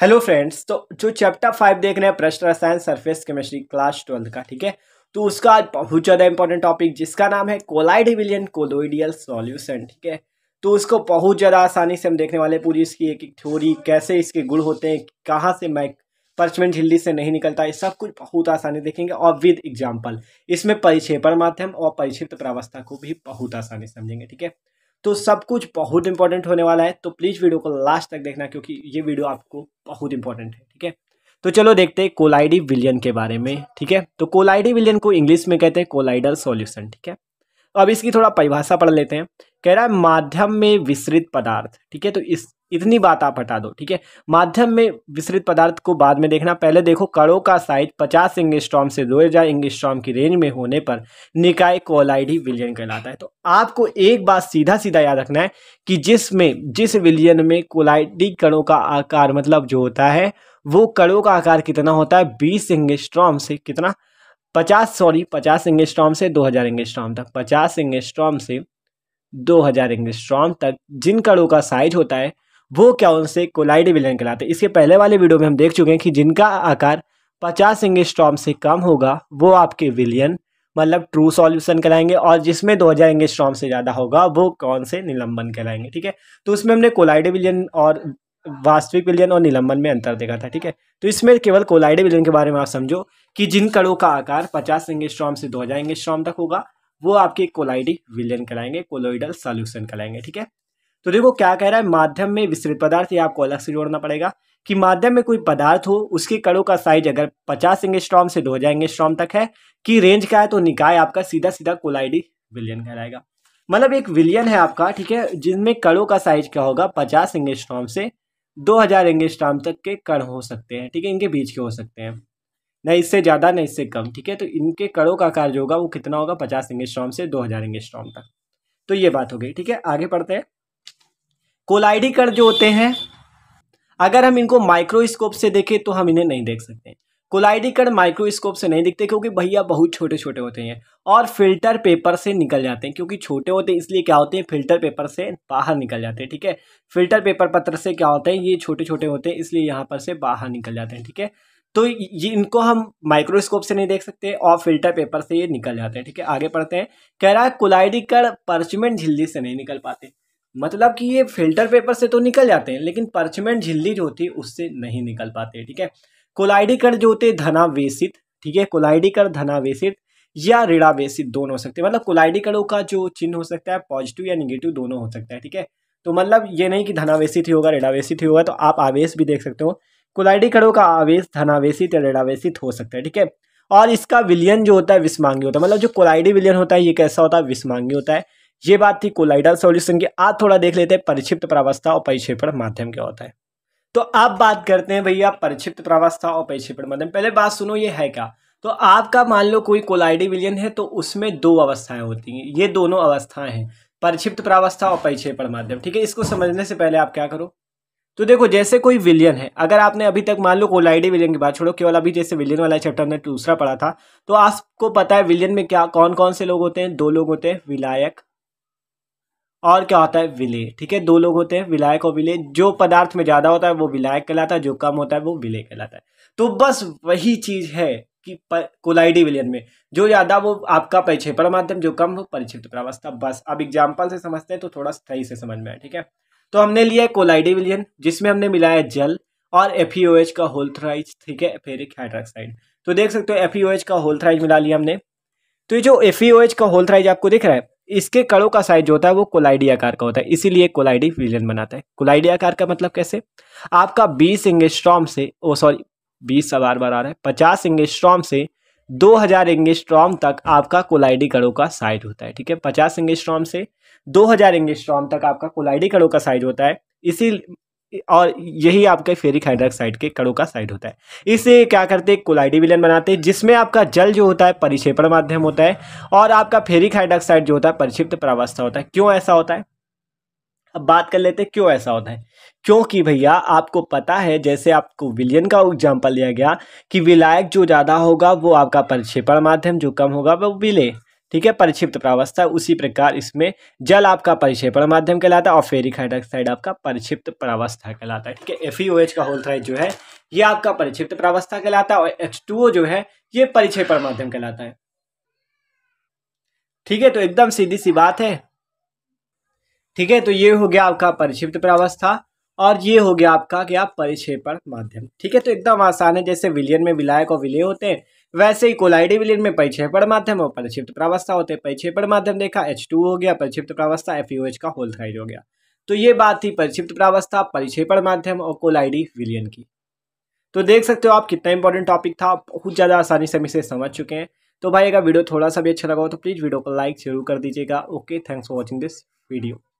hello friends तो जो chapter five देख रहे हैं प्रश्न रसायन सरफेस केमिस्ट्री क्लास ट्वेल्थ का ठीक है तो उसका आज बहुत ज़्यादा इंपॉर्टेंट टॉपिक जिसका नाम है कोलाइड विलियन कोलोइडियल सॉल्यूशन ठीक है तो उसको बहुत ज़्यादा आसानी से हम देखने वाले पूरी इसकी एक एक थ्योरी कैसे इसके गुण होते हैं कहाँ से मैक परचमेंट झिल्ली से नहीं निकलता ये सब कुछ बहुत आसानी देखेंगे और विद एग्जाम्पल इसमें परिक्षेपण माध्यम और परिक्षिप्त प्रावस्था को भी बहुत आसानी समझेंगे ठीक है तो सब कुछ बहुत इंपॉर्टेंट होने वाला है तो प्लीज़ वीडियो को लास्ट तक देखना क्योंकि ये वीडियो आपको बहुत इंपॉर्टेंट है ठीक है तो चलो देखते हैं कोलाइडी विलियन के बारे में ठीक है तो कोलाइडी विलियन को इंग्लिश में कहते हैं कोलाइडर सॉल्यूशन ठीक है अब इसकी थोड़ा परिभाषा पढ़ लेते हैं कह रहा है माध्यम में विस्तृत पदार्थ ठीक है तो इस इतनी बात आप हटा दो ठीक है माध्यम में विसरित पदार्थ को बाद में देखना पहले देखो कड़ों का साइज 50 इंगस्ट्रॉम से हजार इंगस्ट्रॉम की रेंज में होने पर निकाय कोलाइडी विलियन कहलाता है तो आपको एक बात सीधा सीधा याद रखना है कि जिसमें जिस विलियन में कोलाइडी कड़ों का आकार मतलब जो होता है वो कड़ों का आकार कितना होता है बीस इंगस्ट्रॉम से कितना पचास सॉरी पचास इंगस्ट्रॉम से दो हज़ार इंगस्ट्रॉम तक पचास इंगस्ट्रॉम से दो हज़ार इंगस्ट्रॉम तक जिन कड़ों का साइज होता है वो क्या उनसे कोलाइड विलन कहलाते हैं इसके पहले वाले वीडियो में हम देख चुके हैं कि जिनका आकार पचास इंगेस्ट्रॉम से कम होगा वो आपके विलियन मतलब ट्रू सॉल्यूशन कहलाएंगे और जिसमें दो हज़ार स्ट्रॉम से ज़्यादा होगा वो कौन से निलंबन कहलाएंगे ठीक है तो उसमें हमने कोलाइड विलियन और वास्तविक विलियन और निलंबन में अंतर देखा था ठीक है तो इसमें केवल कोलाइड विलियन के बारे में आप समझो कि जिन कड़ों का आकार पचास इंगेस्ट्रॉम से दो हज़ार स्ट्रॉम तक होगा वो आपके कोलाइडी विलियन कहलाएंगे कोलोइडल सॉल्यूशन कहलाएंगे ठीक है तो देखो क्या कह रहा है माध्यम में विस्तृत पदार्थ ये आपको अलग से जोड़ना पड़ेगा कि माध्यम में कोई पदार्थ हो उसके कड़ों का साइज अगर 50 स्ट्रॉम से 2000 स्ट्रॉम तक है कि रेंज का है तो निकाय आपका सीधा सीधा कोलाइडी विलियन कहलाएगा मतलब एक विलियन है आपका ठीक है जिनमें कड़ों का साइज क्या होगा 50 इंगस्ट्रॉम से 2000 हजार स्ट्रॉम तक के कण हो सकते हैं ठीक है इनके बीच के हो सकते हैं न इससे ज़्यादा न इससे कम ठीक है तो इनके कड़ों का कार्य जो होगा वो कितना होगा पचास स्ट्रॉम से दो हजार स्ट्रॉम तक तो ये बात हो गई ठीक है आगे पढ़ते हैं कोलाइडी कण जो होते हैं अगर हम इनको माइक्रोस्कोप से देखें तो हम इन्हें नहीं देख सकते कोलाइडी कण माइक्रोस्कोप से नहीं दिखते क्योंकि भैया बहुत छोटे छोटे होते हैं और फिल्टर पेपर से निकल जाते हैं क्योंकि छोटे होते हैं इसलिए क्या होते हैं फिल्टर पेपर से बाहर निकल जाते हैं ठीक है फिल्टर पेपर पत्र से क्या होते हैं ये छोटे छोटे होते हैं इसलिए यहाँ पर से बाहर निकल जाते हैं ठीक है तो ये इनको हम माइक्रोस्कोप से नहीं देख सकते और फिल्टर पेपर से ये निकल जाते हैं ठीक है आगे पढ़ते हैं कह रहा है कोलाइडी कण परचमेंट झिल्ली से नहीं निकल पाते मतलब कि ये फिल्टर पेपर से तो निकल जाते हैं लेकिन परचमेंट झिल्ली जो होती है उससे नहीं निकल पाते ठीक है कोलाइडी कर जो होते हैं धनावेशित ठीक है कोलाइडी कर धनावेशित या ऋणावेशित दोनों हो सकते हैं मतलब कोलाइडी करों का जो चिन्ह हो सकता है पॉजिटिव या निगेटिव दोनों हो सकता है ठीक है तो मतलब ये नहीं कि धनावेशित ही होगा ऋणावेशित ही होगा तो आप आवेश भी देख सकते हो कोलाइडी करों का आवेश धनावेशित या ऋणावेशित हो सकता है ठीक है और इसका विलियन जो होता है विस्मांगी होता है मतलब जो कोलाइडी विलियन होता है ये कैसा होता है विस्मांगी होता है ये बात थी कोलाइडल सॉल्यूशन की आज थोड़ा देख लेते हैं परिक्षिप्त प्रावस्था और परिक्षेपण माध्यम क्या होता है तो अब बात करते हैं भैया परिक्षिप्त प्रावस्था और परिक्षेपण माध्यम पहले बात सुनो ये है क्या तो आपका मान लो कोई कोलाइडी विलियन है तो उसमें दो अवस्थाएं होती हैं ये दोनों अवस्थाएं हैं परिक्षिप्त प्रावस्था और परिक्षेपण माध्यम ठीक है इसको समझने से पहले आप क्या करो तो देखो जैसे कोई विलियन है अगर आपने अभी तक मान लो कोलाइडी विलियन की बात छोड़ो केवल अभी जैसे विलियन वाला चैप्टर ने दूसरा पढ़ा था तो आपको पता है विलियन में क्या कौन कौन से लोग होते हैं दो लोग होते हैं विलायक और क्या होता है विलय ठीक है दो लोग होते हैं विलायक और विलय जो पदार्थ में ज़्यादा होता है वो विलायक कहलाता है जो कम होता है वो विलय कहलाता है तो बस वही चीज़ है कि कोलाइडी विलयन में जो ज़्यादा वो आपका परिचय परमाध्यम जो कम वो परिचित तो प्रावस्था बस अब एग्जाम्पल से समझते हैं तो थोड़ा सही से समझ में आए ठीक है तो हमने लिया है कोलाइडी विलियन जिसमें हमने मिलाया जल और एफ e का होल्थराइज ठीक है एक हाइड्रोक्साइड तो देख सकते हो एफ e का होल्थराइज मिला लिया हमने तो ये जो एफ e का होल्थराइज आपको दिख रहा है इसके कड़ों का साइज होता है वो कोलाइडी आकार का होता है इसीलिए कोलाइडी विलियन बनाता है कोलाइडी आकार का मतलब कैसे आपका बीस इंगेस्ट्रॉम से ओ सॉरी बीस बार बार आ रहा है पचास इंगेस्ट्रॉम से दो हजार इंगेस्ट्रॉम तक आपका कोलाइडी कड़ों का साइज होता है ठीक है पचास इंगेस्ट्रॉम से दो हजार इंगेस्ट्रॉम तक आपका कोलाइडी कड़ों का साइज होता है इसी और यही आपके फेरिक हाइड्रोक्साइड के कणों का साइड होता है इसे क्या करते हैं कोलाइडी विलयन बनाते हैं जिसमें आपका जल जो होता है परिक्षेपण माध्यम होता है और आपका फेरिक हाइड्रोक्साइड जो होता है परिक्षिप्त प्रावस्था होता है क्यों ऐसा होता है अब बात कर लेते हैं क्यों ऐसा होता है क्योंकि भैया आपको पता है जैसे आपको विलियन का एग्जाम्पल लिया गया कि विलायक जो ज़्यादा होगा वो आपका परिक्षेपण माध्यम जो कम होगा वो विलय ठीक है परिक्षिप्त प्रावस्था उसी प्रकार इसमें जल आपका परिक्षेपण माध्यम कहलाता है और फेरिक हाइड्रोक्साइड आपका परिक्षिप्त प्रावस्था कहलाता है ठीक है एफ e का होल थ्राइड जो है ये आपका परिक्षिप्त प्रावस्था कहलाता है और एच जो है ये परिक्षेपण माध्यम कहलाता है ठीक है तो एकदम सीधी सी बात है ठीक है तो ये हो गया आपका परिक्षिप्त प्रावस्था और ये हो गया आपका क्या परिक्षेपण माध्यम ठीक है तो एकदम आसान है जैसे विलियन में विलायक और विलय होते हैं वैसे ही कोलाइडी विलियन में परिक्षेपण माध्यम और परिक्षिप्त प्रावस्था होते हैं परिक्षेपण माध्यम देखा एच टू हो गया परिक्षिप्त प्रावस्था एफ यू एच का होल थ्राइड हो गया तो ये बात थी परिक्षिप्त प्रावस्था परिक्षेपण माध्यम और कोलाइडी विलियन की तो देख सकते हो आप कितना इंपॉर्टेंट टॉपिक था बहुत ज़्यादा आसानी से हम इसे समझ चुके हैं तो भाई अगर वीडियो थोड़ा सा भी अच्छा लगा हो तो प्लीज़ वीडियो को लाइक जरूर कर दीजिएगा okay thanks for watching this video